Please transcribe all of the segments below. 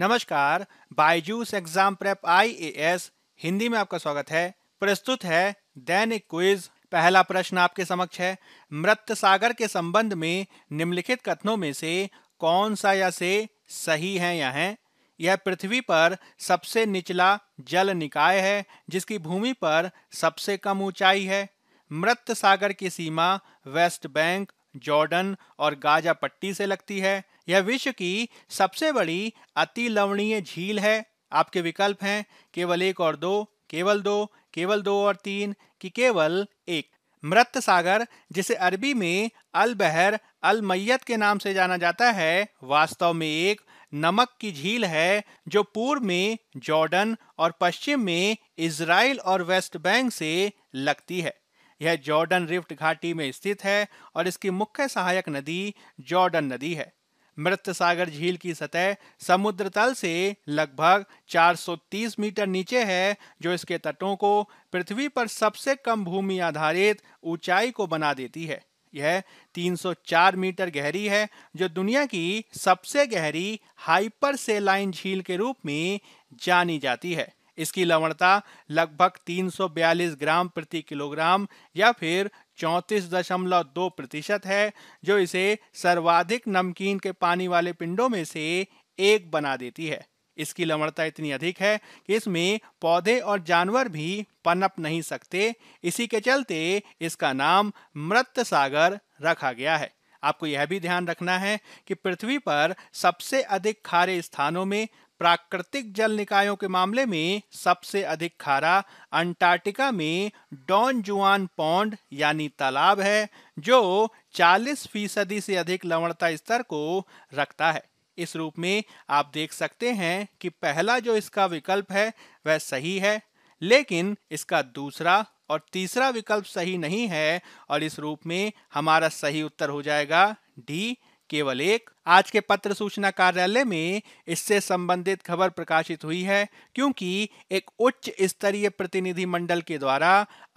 नमस्कार BYJU'S exam prep IAS Hindi में आपका स्वागत है प्रस्तुत है दैनिक क्विज पहला प्रश्न आपके समक्ष है मृत सागर के संबंध में निम्नलिखित कथनों में से कौन सा या से सही है या है यह पृथ्वी पर सबसे निचला जल निकाय है जिसकी भूमि पर सबसे कम ऊंचाई है मृत सागर की सीमा वेस्ट बैंक जॉर्डन और गाजा पट्टी से लगती है यह विश्व की सबसे बड़ी अति लवणीय झील है आपके विकल्प हैं केवल एक और दो केवल दो केवल दो और तीन कि केवल एक मृत सागर जिसे अरबी में अल बहर अल मैयत के नाम से जाना जाता है वास्तव में एक नमक की झील है जो पूर्व में जॉर्डन और पश्चिम में इसराइल और वेस्ट बैंक से लगती है यह जॉर्डन रिफ्ट घाटी में स्थित है और इसकी मुख्य सहायक नदी जॉर्डन नदी है मृत सागर झील की सतह समुद्र तल से लगभग 430 मीटर नीचे है जो इसके तटों को पृथ्वी पर सबसे कम भूमि आधारित ऊंचाई को बना देती है यह 304 मीटर गहरी है जो दुनिया की सबसे गहरी हाइपर सेलाइन झील के रूप में जानी जाती है इसकी लवणता लगभग 342 ग्राम प्रति किलोग्राम या फिर चौंतीस दशमलव दो प्रतिशत है जो इसे सर्वाधिक नमकीन के पानी वाले पिंडों में से एक बना देती है इसकी लवणता इतनी अधिक है कि इसमें पौधे और जानवर भी पनप नहीं सकते इसी के चलते इसका नाम मृत सागर रखा गया है आपको यह भी ध्यान रखना है कि पृथ्वी पर सबसे अधिक खारे स्थानों में प्राकृतिक जल निकायों के मामले में सबसे अधिक खारा अंटार्कटिका में डॉन जुआन पौंड यानी तालाब है जो 40 फीसदी से अधिक लवणता स्तर को रखता है इस रूप में आप देख सकते हैं कि पहला जो इसका विकल्प है वह सही है लेकिन इसका दूसरा और तीसरा विकल्प सही नहीं है और इस रूप में हमारा सही उत्तर हो जाएगा डी केवल एक आज के पत्र सूचना कार्यालय में इससे संबंधित खबर प्रकाशित हुई है क्योंकि एक उच्च स्तरीय प्रतिनिधि मंडल के द्वारा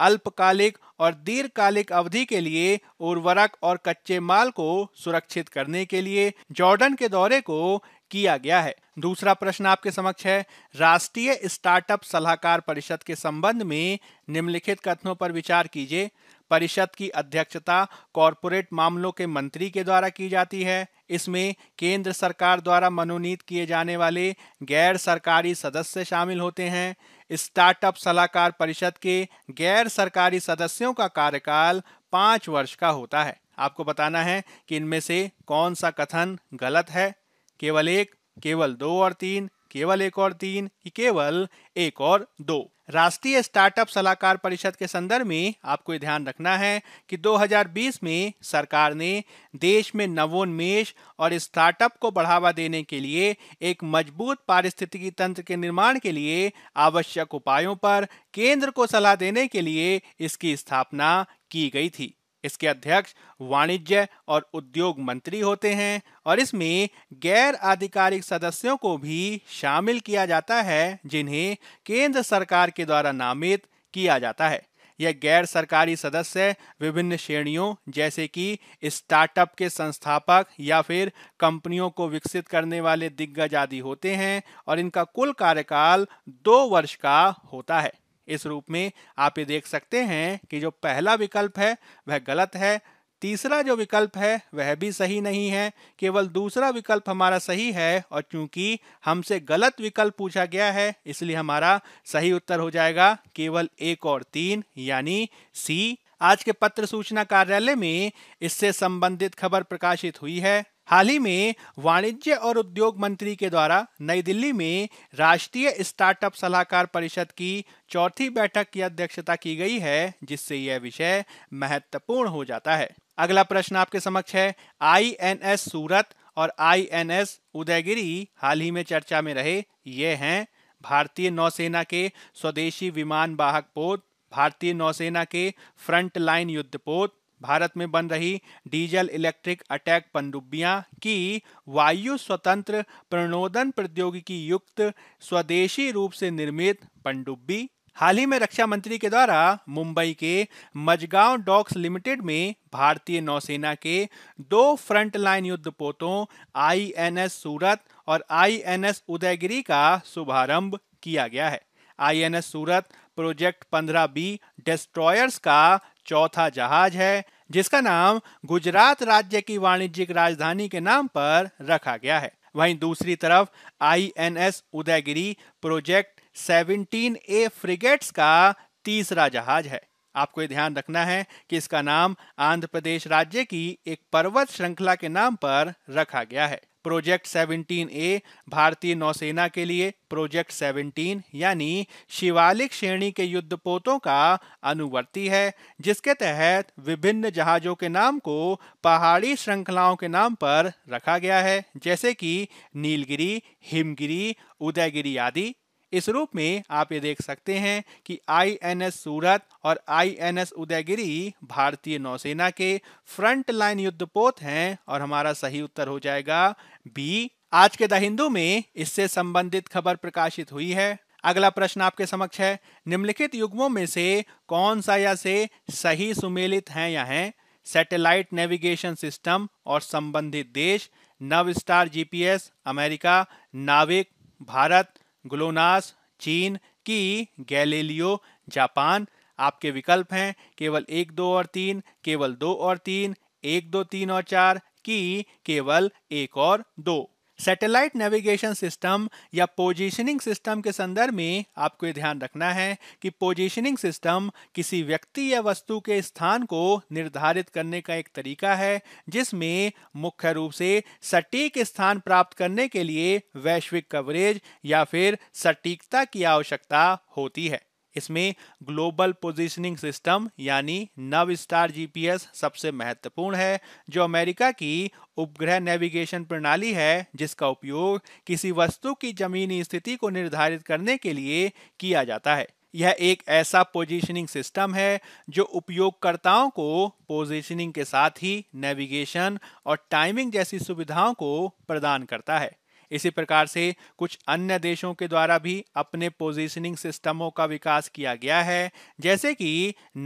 अल्पकालिक और दीर्घकालिक अवधि के लिए उर्वरक और कच्चे माल को सुरक्षित करने के लिए जॉर्डन के दौरे को किया गया है दूसरा प्रश्न आपके समक्ष है राष्ट्रीय स्टार्टअप सलाहकार परिषद के संबंध में निम्नलिखित कथनों पर विचार कीजिए परिषद की अध्यक्षता कॉरपोरेट मामलों के मंत्री के द्वारा की जाती है इसमें केंद्र सरकार द्वारा मनोनीत किए जाने वाले गैर सरकारी सदस्य शामिल होते हैं स्टार्टअप सलाहकार परिषद के गैर सरकारी सदस्यों का कार्यकाल पाँच वर्ष का होता है आपको बताना है कि इनमें से कौन सा कथन गलत है केवल एक केवल दो और तीन केवल एक और तीन केवल एक और दो राष्ट्रीय स्टार्टअप सलाहकार परिषद के संदर्भ में आपको ध्यान रखना है कि 2020 में सरकार ने देश में नवोन्मेष और स्टार्टअप को बढ़ावा देने के लिए एक मजबूत पारिस्थितिकी तंत्र के निर्माण के लिए आवश्यक उपायों पर केंद्र को सलाह देने के लिए इसकी स्थापना की गई थी इसके अध्यक्ष वाणिज्य और उद्योग मंत्री होते हैं और इसमें गैर आधिकारिक सदस्यों को भी शामिल किया जाता है जिन्हें केंद्र सरकार के द्वारा नामित किया जाता है यह गैर सरकारी सदस्य विभिन्न श्रेणियों जैसे कि स्टार्टअप के संस्थापक या फिर कंपनियों को विकसित करने वाले दिग्गज आदि होते हैं और इनका कुल कार्यकाल दो वर्ष का होता है इस रूप में आप ये देख सकते हैं कि जो पहला विकल्प है वह गलत है तीसरा जो विकल्प है वह भी सही नहीं है केवल दूसरा विकल्प हमारा सही है और चूंकि हमसे गलत विकल्प पूछा गया है इसलिए हमारा सही उत्तर हो जाएगा केवल एक और तीन यानी सी आज के पत्र सूचना कार्यालय में इससे संबंधित खबर प्रकाशित हुई है हाल ही में वाणिज्य और उद्योग मंत्री के द्वारा नई दिल्ली में राष्ट्रीय स्टार्टअप सलाहकार परिषद की चौथी बैठक की अध्यक्षता की गई है जिससे यह विषय महत्वपूर्ण हो जाता है अगला प्रश्न आपके समक्ष है आई सूरत और आई उदयगिरी हाल ही में चर्चा में रहे ये हैं भारतीय नौसेना के स्वदेशी विमान वाहक पोत भारतीय नौसेना के फ्रंट लाइन युद्ध पोत भारत में बन रही डीजल इलेक्ट्रिक अटैक पनडुब्बियां की वायु स्वतंत्र प्रणोदन प्रौद्योगिकी युक्त स्वदेशी रूप से निर्मित पनडुब्बी हाल ही में रक्षा मंत्री के द्वारा मुंबई के मजगांव डॉक्स लिमिटेड में भारतीय नौसेना के दो फ्रंटलाइन युद्ध पोतों आई सूरत और आई उदयगिरी का शुभारंभ किया गया है I Surat project 15 B destroyers का चौथा जहाज है जिसका नाम गुजरात राज्य की वाणिज्यिक राजधानी के नाम पर रखा गया है वहीं दूसरी तरफ INS Udaygiri project 17 A frigates का तीसरा जहाज है आपको ये ध्यान रखना है कि इसका नाम आंध्र प्रदेश राज्य की एक पर्वत श्रृंखला के नाम पर रखा गया है प्रोजेक्ट 17 ए भारतीय नौसेना के लिए प्रोजेक्ट 17 यानी शिवालिक श्रेणी के युद्धपोतों का अनुवर्ती है जिसके तहत विभिन्न जहाजों के नाम को पहाड़ी श्रृंखलाओं के नाम पर रखा गया है जैसे कि नीलगिरी हिमगिरी उदयगिरी आदि इस रूप में आप ये देख सकते हैं कि आईएनएस सूरत और आईएनएस उदयगिरी भारतीय नौसेना के फ्रंट लाइन युद्धपोत हैं और हमारा सही उत्तर हो जाएगा बी आज के द हिंदू में इससे संबंधित खबर प्रकाशित हुई है अगला प्रश्न आपके समक्ष है निम्नलिखित युग्मों में से कौन सा या से सही सुमेलित हैं या हैं सैटेलाइट नेविगेशन सिस्टम और संबंधित देश नव स्टार जीपीएस अमेरिका नाविक भारत ग्लोनास चीन की गैलीलियो जापान आपके विकल्प हैं केवल एक दो और तीन केवल दो और तीन एक दो तीन और चार की केवल एक और दो सैटेलाइट नेविगेशन सिस्टम या पोजीशनिंग सिस्टम के संदर्भ में आपको ये ध्यान रखना है कि पोजीशनिंग सिस्टम किसी व्यक्ति या वस्तु के स्थान को निर्धारित करने का एक तरीका है जिसमें मुख्य रूप से सटीक स्थान प्राप्त करने के लिए वैश्विक कवरेज या फिर सटीकता की आवश्यकता होती है इसमें ग्लोबल पोजीशनिंग सिस्टम यानी नव स्टार जीपीएस सबसे महत्वपूर्ण है जो अमेरिका की उपग्रह नेविगेशन प्रणाली है जिसका उपयोग किसी वस्तु की जमीनी स्थिति को निर्धारित करने के लिए किया जाता है यह एक ऐसा पोजीशनिंग सिस्टम है जो उपयोगकर्ताओं को पोजीशनिंग के साथ ही नेविगेशन और टाइमिंग जैसी सुविधाओं को प्रदान करता है इसी प्रकार से कुछ अन्य देशों के द्वारा भी अपने पोजीशनिंग सिस्टमों का विकास किया गया है जैसे कि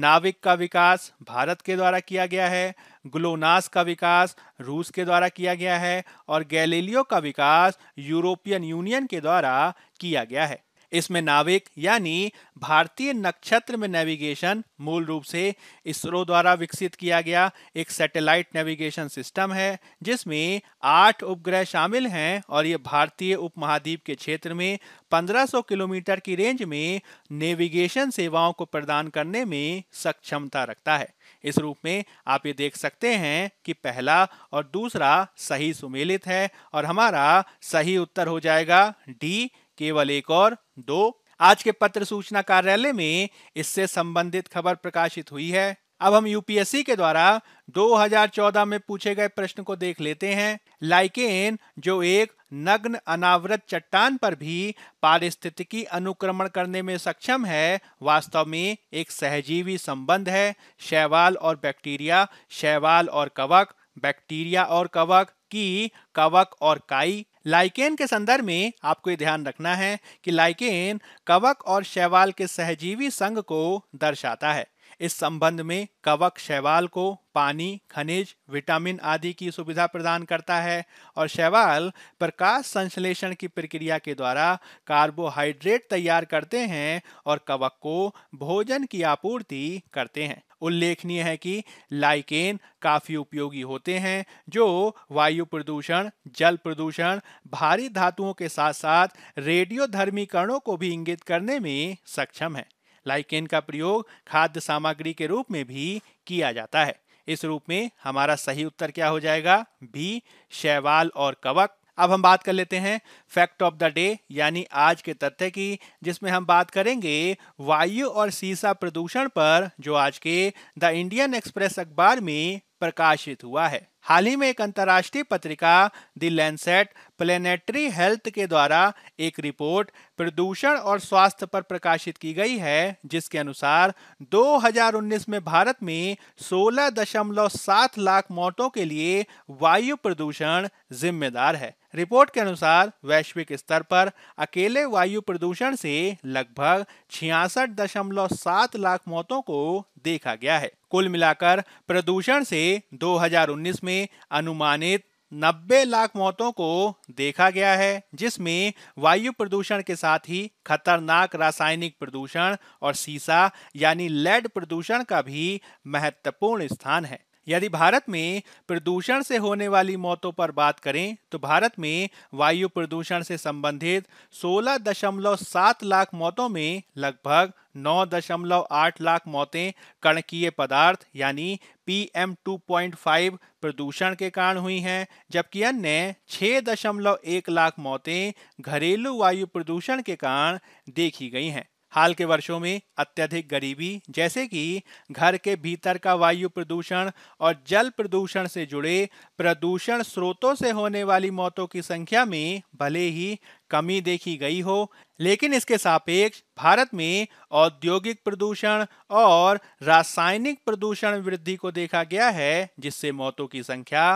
नाविक का विकास भारत के द्वारा किया गया है ग्लोनास का विकास रूस के द्वारा किया गया है और गैलीलियो का विकास यूरोपियन यूनियन के द्वारा किया गया है इसमें नाविक यानी भारतीय नक्षत्र में नेविगेशन मूल रूप से इसरो द्वारा विकसित किया गया एक सैटेलाइट नेविगेशन सिस्टम है जिसमें आठ उपग्रह शामिल हैं और ये भारतीय उपमहाद्वीप के क्षेत्र में 1500 किलोमीटर की रेंज में नेविगेशन सेवाओं को प्रदान करने में सक्षमता रखता है इस रूप में आप ये देख सकते हैं कि पहला और दूसरा सही सुमेलित है और हमारा सही उत्तर हो जाएगा डी केवल एक और दो आज के पत्र सूचना कार्यालय में इससे संबंधित खबर प्रकाशित हुई है अब हम यूपीएससी के द्वारा 2014 में पूछे गए प्रश्न को देख लेते हैं लाइकेन जो एक नग्न अनावृत चट्टान पर भी पारिस्थितिकी अनुक्रमण करने में सक्षम है वास्तव में एक सहजीवी संबंध है शैवाल और बैक्टीरिया शैवाल और कवक बैक्टीरिया और कवक की कवक और काई लाइकेन के संदर्भ में आपको ये ध्यान रखना है कि लाइकेन कवक और शैवाल के सहजीवी संघ को दर्शाता है इस संबंध में कवक शैवाल को पानी खनिज विटामिन आदि की सुविधा प्रदान करता है और शैवाल प्रकाश संश्लेषण की प्रक्रिया के द्वारा कार्बोहाइड्रेट तैयार करते हैं और कवक को भोजन की आपूर्ति करते हैं उल्लेखनीय है कि लाइकेन काफी उपयोगी होते हैं जो वायु प्रदूषण जल प्रदूषण भारी धातुओं के साथ साथ रेडियो धर्मीकरणों को भी इंगित करने में सक्षम है लाइकेन का प्रयोग खाद्य सामग्री के रूप में भी किया जाता है इस रूप में हमारा सही उत्तर क्या हो जाएगा बी शैवाल और कवक अब हम बात कर लेते हैं फैक्ट ऑफ द डे यानी आज के तथ्य की जिसमें हम बात करेंगे वायु और सीसा प्रदूषण पर जो आज के द इंडियन एक्सप्रेस अखबार में प्रकाशित हुआ है हाल ही में एक अंतर्राष्ट्रीय पत्रिका दी लैंडसेट प्लेनेटरी हेल्थ के द्वारा एक रिपोर्ट प्रदूषण और स्वास्थ्य पर प्रकाशित की गई है जिसके अनुसार 2019 में भारत में 16.7 लाख मौतों के लिए वायु प्रदूषण जिम्मेदार है रिपोर्ट के अनुसार वैश्विक स्तर पर अकेले वायु प्रदूषण से लगभग छियासठ दशमलव सात लाख मौतों को देखा गया है कुल मिलाकर प्रदूषण से 2019 में में अनुमानित 90 लाख मौतों को देखा गया है जिसमें वायु प्रदूषण के साथ ही खतरनाक रासायनिक प्रदूषण और सीसा यानी लेड प्रदूषण का भी महत्वपूर्ण स्थान है यदि भारत में प्रदूषण से होने वाली मौतों पर बात करें तो भारत में वायु प्रदूषण से संबंधित 16.7 लाख मौतों में लगभग 9.8 लाख मौतें कणकीय पदार्थ यानी पी 2.5 प्रदूषण के कारण हुई हैं जबकि अन्य 6.1 लाख मौतें घरेलू वायु प्रदूषण के कारण देखी गई हैं हाल के वर्षों में अत्यधिक गरीबी जैसे कि घर के भीतर का वायु प्रदूषण और जल प्रदूषण से जुड़े प्रदूषण स्रोतों से होने वाली मौतों की संख्या में भले ही कमी देखी गई हो लेकिन इसके सापेक्ष भारत में औद्योगिक प्रदूषण और रासायनिक प्रदूषण वृद्धि को देखा गया है जिससे मौतों की संख्या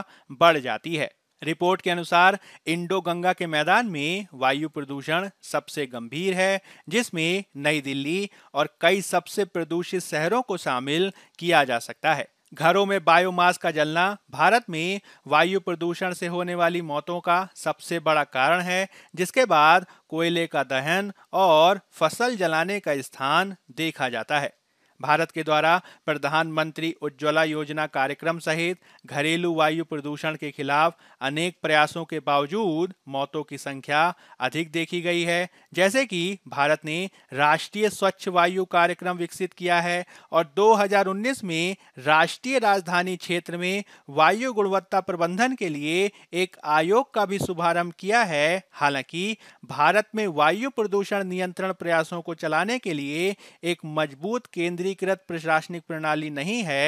बढ़ जाती है रिपोर्ट के अनुसार इंडो गंगा के मैदान में वायु प्रदूषण सबसे गंभीर है जिसमें नई दिल्ली और कई सबसे प्रदूषित शहरों को शामिल किया जा सकता है घरों में बायोमास का जलना भारत में वायु प्रदूषण से होने वाली मौतों का सबसे बड़ा कारण है जिसके बाद कोयले का दहन और फसल जलाने का स्थान देखा जाता है भारत के द्वारा प्रधानमंत्री उज्ज्वला योजना कार्यक्रम सहित घरेलू वायु प्रदूषण के खिलाफ अनेक प्रयासों के बावजूद मौतों की संख्या अधिक देखी गई है जैसे कि भारत ने राष्ट्रीय स्वच्छ वायु कार्यक्रम विकसित किया है और 2019 में राष्ट्रीय राजधानी क्षेत्र में वायु गुणवत्ता प्रबंधन के लिए एक आयोग का भी शुभारंभ किया है हालांकि भारत में वायु प्रदूषण नियंत्रण प्रयासों को चलाने के लिए एक मजबूत केंद्रीय एकीकृत प्रशासनिक प्रणाली नहीं है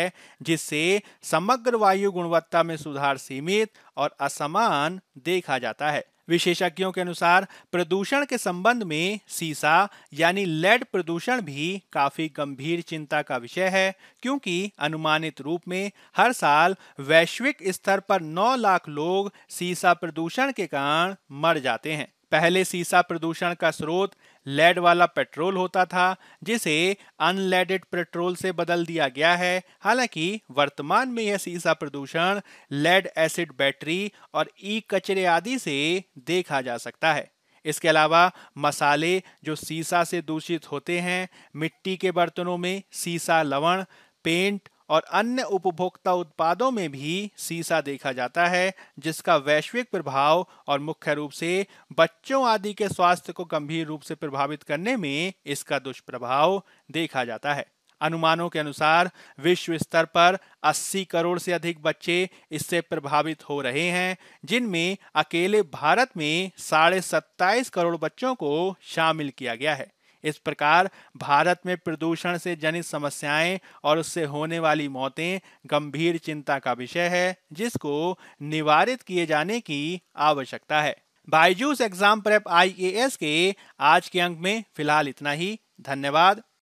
जिससे समग्र वायु गुणवत्ता में सुधार सीमित और असमान देखा जाता है विशेषज्ञों के अनुसार प्रदूषण के संबंध में सीसा यानी लेड प्रदूषण भी काफी गंभीर चिंता का विषय है क्योंकि अनुमानित रूप में हर साल वैश्विक स्तर पर 9 लाख लोग सीसा प्रदूषण के कारण मर जाते हैं पहले सीसा प्रदूषण का स्रोत लेड वाला पेट्रोल होता था जिसे अनलेडेड पेट्रोल से बदल दिया गया है हालांकि वर्तमान में यह सीसा प्रदूषण लेड एसिड बैटरी और ई कचरे आदि से देखा जा सकता है इसके अलावा मसाले जो सीसा से दूषित होते हैं मिट्टी के बर्तनों में सीसा लवण पेंट और अन्य उपभोक्ता उत्पादों में भी सीसा देखा जाता है जिसका वैश्विक प्रभाव और मुख्य रूप से बच्चों आदि के स्वास्थ्य को गंभीर रूप से प्रभावित करने में इसका दुष्प्रभाव देखा जाता है अनुमानों के अनुसार विश्व स्तर पर 80 करोड़ से अधिक बच्चे इससे प्रभावित हो रहे हैं जिनमें अकेले भारत में साढ़े सत्ताईस करोड़ बच्चों को शामिल किया गया है इस प्रकार भारत में प्रदूषण से जनित समस्याएं और उससे होने वाली मौतें गंभीर चिंता का विषय है जिसको निवारित किए जाने की आवश्यकता है बायजूस एग्जाम प्रेप आईएएस के आज के अंक में फिलहाल इतना ही धन्यवाद